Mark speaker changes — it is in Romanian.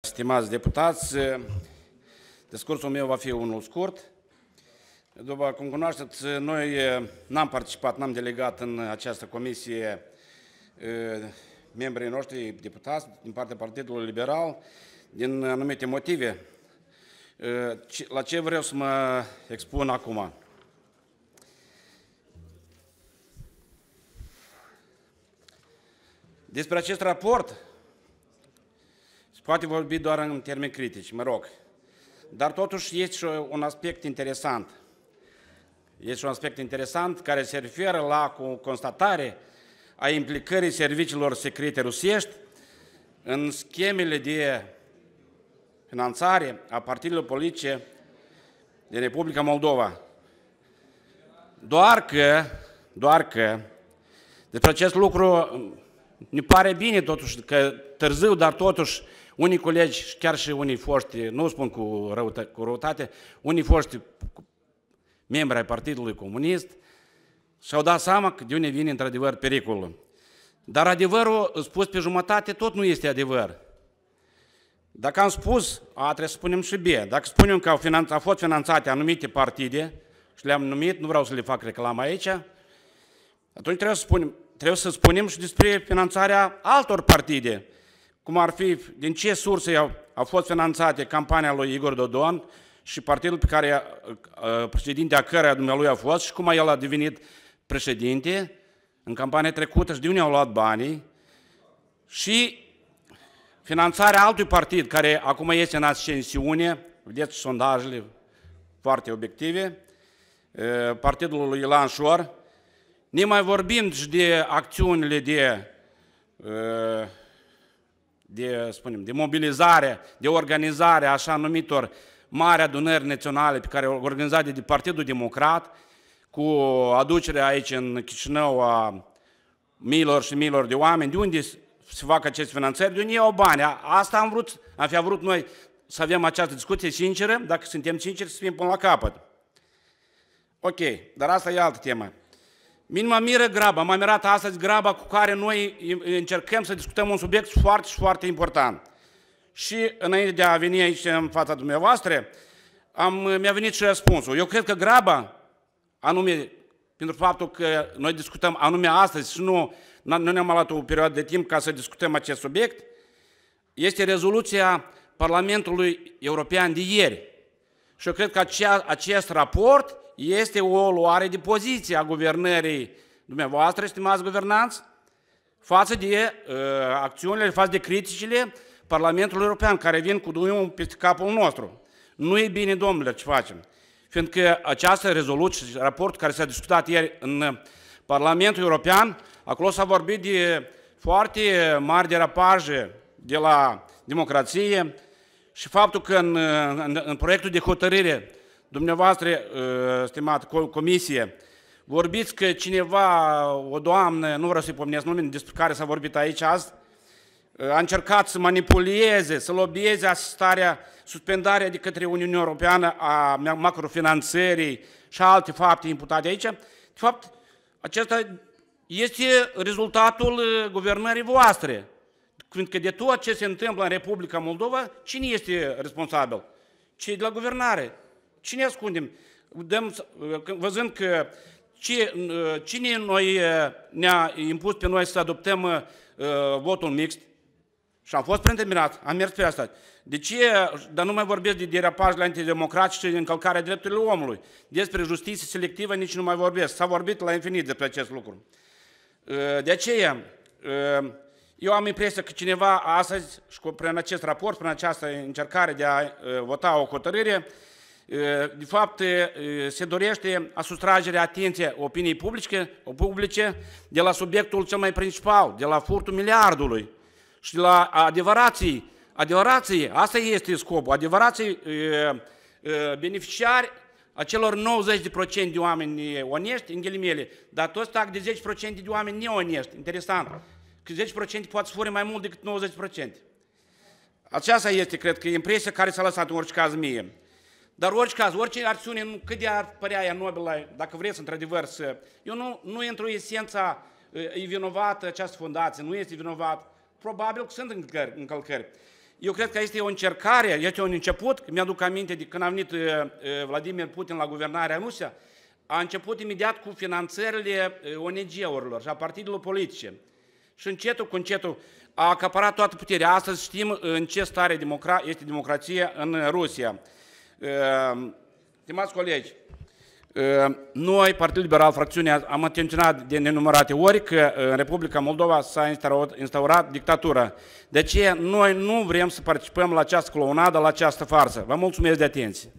Speaker 1: Stimați deputați, eh, discursul meu va fi unul scurt. După cum cunoașteți, noi eh, n-am participat, n-am delegat în această comisie eh, membrii noștri deputați din partea Partidului Liberal din anumite motive. La ce vreau să mă expun acum? Despre acest raport Poate vorbi doar în termeni critici, mă rog. Dar totuși este și un aspect interesant. Este un aspect interesant care se referă la o constatare a implicării serviciilor secrete rusiești în schemele de finanțare a partidelor politice din Republica Moldova. Doar că, doar că, despre deci acest lucru ne pare bine totuși că târziu, dar totuși unii colegi, chiar și unii foști, nu spun cu, răută, cu răutate, unii foști membri ai Partidului Comunist și-au dat seama că de unde vine într-adevăr pericolul. Dar adevărul spus pe jumătate tot nu este adevăr. Dacă am spus A, trebuie să spunem și B. Dacă spunem că au, finanț, au fost finanțate anumite partide, și le-am numit, nu vreau să le fac reclamă aici, atunci trebuie să spunem, trebuie să spunem și despre finanțarea altor partide, cum ar fi, din ce surse au, au fost finanțate campania lui Igor Dodon și partidul pe care, uh, președintea căreia dumnealui a fost și cum el a devenit președinte în campania trecută și de unde au luat banii și finanțarea altui partid care acum este în ascensiune, vedeți sondajele foarte obiective, uh, partidul lui Ilan Șor, ne mai vorbim și de acțiunile de uh, de, spunem, de mobilizare, de organizare a așa numitor mari adunări naționale pe care organizat de Partidul Democrat, cu aducerea aici în Chișinău a miilor și miilor de oameni, de unde se fac aceste finanțări, de unde iau bani. Asta am vrut, am fi avut noi să avem această discuție sinceră, dacă suntem sinceri, să fim până la capăt. Ok, dar asta e altă temă. Minim miră graba, m am mirat astăzi graba cu care noi încercăm să discutăm un subiect foarte, foarte important. Și înainte de a veni aici în fața dumneavoastră, am, mi-a venit și răspunsul. Eu cred că graba, anume pentru faptul că noi discutăm anume astăzi și nu, nu ne-am luat o perioadă de timp ca să discutăm acest subiect, este rezoluția Parlamentului European de ieri. Și eu cred că acea, acest raport este o luare de poziție a guvernării dumneavoastră, estimați guvernanți, față de uh, acțiunile, față de criticile Parlamentului European, care vin cu drumul peste capul nostru. Nu e bine, domnule, ce facem. Fiindcă această rezoluție, raport care s-a discutat ieri în Parlamentul European, acolo s-a vorbit de foarte mari derapaje de la democrație și faptul că în, în, în proiectul de hotărâre Dumneavoastră, uh, stimat comisie, vorbiți că cineva, o doamnă, nu vreau să-i pomnesc numele, despre care s-a vorbit aici azi, uh, a încercat să manipuleze, să lobieze asistarea, suspendarea de către Uniunea Europeană a macrofinanțării și alte fapte imputate aici. De fapt, acesta este rezultatul uh, guvernării voastre. Fiindcă de tot ce se întâmplă în Republica Moldova, cine este responsabil? Cei de la guvernare. Cine ascundem? Dăm, văzând că ce, ă, cine noi ă, ne-a impus pe noi să adoptăm uh, votul mixt și am fost preîntâmpinat, am mers pe asta. De ce, dar nu mai vorbesc de la antidemocratice și de încălcarea drepturilor omului. Despre justiție selectivă nici nu mai vorbesc. S-a vorbit la infinit despre acest lucru. de aceea, eu am impresia că cineva astăzi, și prin acest raport, prin această încercare de a vota o hotărâre, de fapt, se dorește a sustragerea atenție opiniei publice, publice de la subiectul cel mai principal, de la furtul miliardului și de la adevărații. Adevărații, asta este scopul, adevărații beneficiari acelor 90% de oameni onești, în ghilimele, dar toți tac de 10% de oameni neonești. Interesant. Că 10% poate să mai mult decât 90%. Aceasta este, cred că, impresia care s-a lăsat în orice caz mie. Dar orice caz, orice acțiune, cât de ar părea ea nobilă, dacă vreți într-adevăr să... Eu nu, nu intru în esența, e vinovată această fundație, nu este vinovat. Probabil că sunt încălcări. încălcări. Eu cred că este o încercare, este un început. Mi-aduc aminte de când a venit Vladimir Putin la guvernarea Rusia, a început imediat cu finanțările ONG-urilor și a partidelor politice. Și încetul cu încetul a acaparat toată puterea. Astăzi știm în ce stare este democrația în Rusia. Ehm, stimați colegi, ehm, noi, Partidul Liberal, fracțiunea, am atenționat de nenumărate ori că în Republica Moldova s-a instaurat, instaurat dictatură. De deci, ce noi nu vrem să participăm la această clonadă, la această farsă. Vă mulțumesc de atenție!